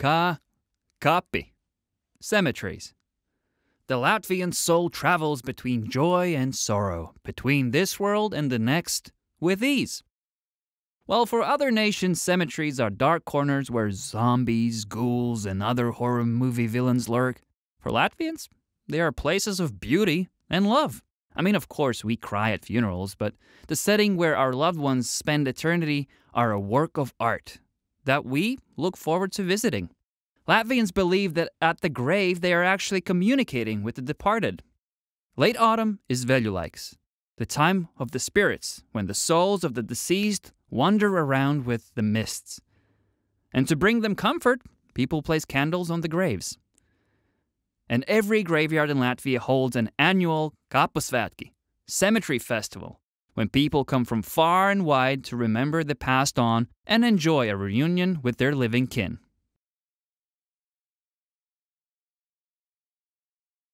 Ka, kapi, cemeteries. The Latvian soul travels between joy and sorrow, between this world and the next, with ease. While for other nations, cemeteries are dark corners where zombies, ghouls, and other horror movie villains lurk, for Latvians, they are places of beauty and love. I mean, of course, we cry at funerals, but the setting where our loved ones spend eternity are a work of art that we look forward to visiting. Latvians believe that at the grave they are actually communicating with the departed. Late autumn is Velulikes, the time of the spirits, when the souls of the deceased wander around with the mists. And to bring them comfort, people place candles on the graves. And every graveyard in Latvia holds an annual Kapusvatki, cemetery festival, when people come from far and wide to remember the past on and enjoy a reunion with their living kin.